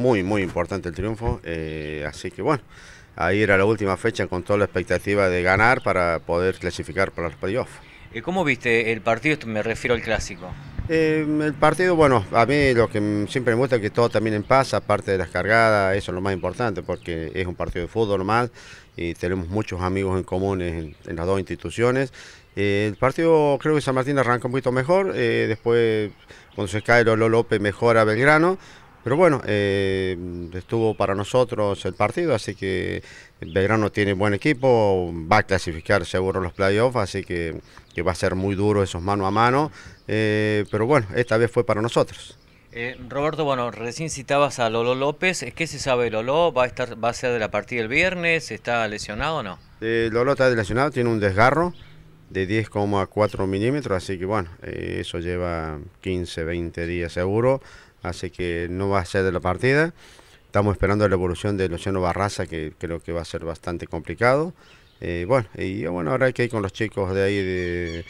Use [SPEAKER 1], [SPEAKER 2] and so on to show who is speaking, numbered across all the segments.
[SPEAKER 1] Muy, muy importante el triunfo. Eh, así que bueno, ahí era la última fecha con toda la expectativa de ganar para poder clasificar para los playoffs.
[SPEAKER 2] Eh, ¿Cómo viste el partido? Me refiero al clásico.
[SPEAKER 1] Eh, el partido, bueno, a mí lo que siempre me gusta es que todo también en paz, aparte de las cargadas, eso es lo más importante, porque es un partido de fútbol normal y tenemos muchos amigos en común en, las dos instituciones. el partido, creo que San Martín arranca un poquito mejor, después cuando se cae Lolo López mejora Belgrano, pero bueno, eh, estuvo para nosotros el partido, así que Belgrano tiene buen equipo, va a clasificar seguro los playoffs, así que, va a ser muy duro esos mano a mano. Eh, pero bueno, esta vez fue para nosotros.
[SPEAKER 2] Eh, Roberto, bueno, recién citabas a Lolo López. es ¿Qué se sabe de Lolo? ¿Va a, estar, ¿Va ser de la partida el viernes? ¿Está lesionado o no?
[SPEAKER 1] Lolo está lesionado, tiene un desgarro de 10,4 milímetros, así que bueno, eso lleva 15, 20 días seguro así que no va a ser de la partida. Estamos esperando la evolución de Luciano Barraza, que creo que va a ser bastante complicado. Eh, bueno, y bueno, ahora hay que ir con los chicos de ahí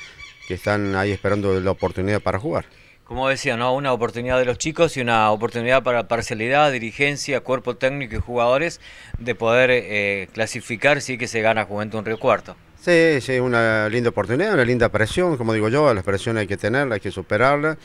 [SPEAKER 1] que están ahí esperando la oportunidad para jugar.
[SPEAKER 2] Como decía, ¿no? una oportunidad de los chicos y una oportunidad para parcialidad, dirigencia, cuerpo técnico y jugadores de poder eh, clasificar si sí, que se gana Juventud un Río Cuarto.
[SPEAKER 1] Sí, sí, una linda oportunidad, una linda presión, como digo yo, la presión hay que tenerla, hay que superarla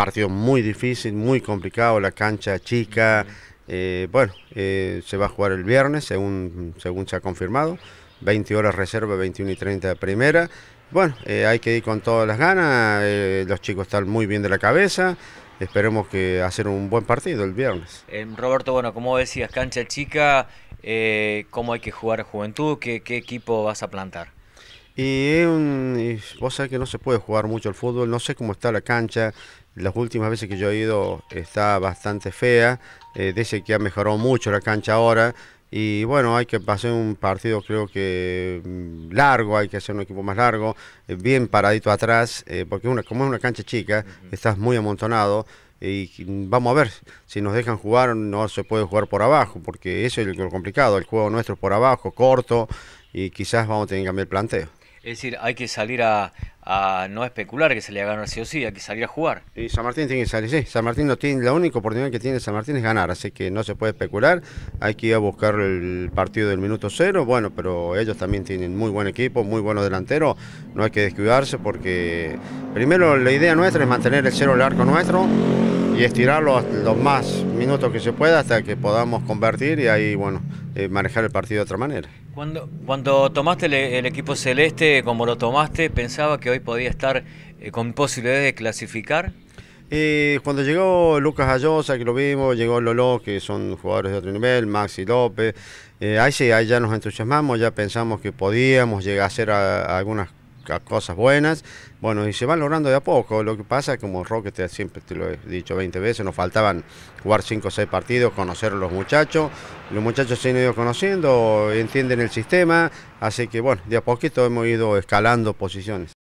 [SPEAKER 1] partido muy difícil, muy complicado, la cancha chica. Eh, bueno, eh, se va a jugar el viernes, según, según se ha confirmado. 20 horas reserva, 21 y 30 de primera. Bueno, eh, hay que ir con todas las ganas. los chicos están muy bien de la cabeza. Esperemos que hacer un buen partido el viernes.
[SPEAKER 2] Roberto, bueno, como decías, cancha chica, ¿cómo hay que jugar a juventud? ¿Qué equipo vas a plantar?
[SPEAKER 1] Y, y vos sabés que no se puede jugar mucho el fútbol, no sé cómo está la cancha, las últimas veces que yo he ido está bastante fea, eh, dice que ha mejorado mucho la cancha ahora, y bueno, hay que hacer un partido creo que mm, largo, hay que hacer un equipo más largo, eh, bien paradito atrás, eh, porque como es una cancha chica, estás muy amontonado y mm, vamos a ver si nos dejan jugar, no se puede jugar por abajo, porque eso es lo complicado, el juego nuestro es por abajo, corto, y quizás vamos a tener que cambiar el planteo.
[SPEAKER 2] Es decir, hay que salir a, no especular que se le haga ganado ganar sí o
[SPEAKER 1] sí, hay que salir a jugar. Y San Martín tiene que salir, sí. San Martín no tiene, la única oportunidad que tiene San Martín es ganar, así que no se puede especular. Hay que ir a buscar el partido del minuto cero, bueno, pero ellos también tienen muy buen equipo, muy buenos delanteros. No hay que descuidarse porque primero la idea nuestra es mantener el cero el arco nuestro y estirarlo los más minutos que se pueda hasta que podamos convertir y ahí, bueno, eh, manejar el partido de otra manera.
[SPEAKER 2] Cuando, cuando tomaste el, equipo celeste, como lo tomaste, ¿pensaba que hoy podía estar eh, con posibilidades de clasificar?
[SPEAKER 1] Y eh, cuando llegó Lucas Ayosa, que lo vimos, llegó Lolo, que son jugadores de otro nivel, Maxi López, ahí sí, ahí ya nos entusiasmamos, ya pensamos que podíamos llegar a hacer algunas cosas cosas buenas. Bueno, y se van logrando de a poco. Lo que pasa, como Roque siempre te lo he dicho 20 veces, nos faltaban jugar 5 o 6 partidos, conocer a los muchachos. Los muchachos se han ido conociendo, entienden el sistema. Así que, bueno, de a poquito hemos ido escalando posiciones.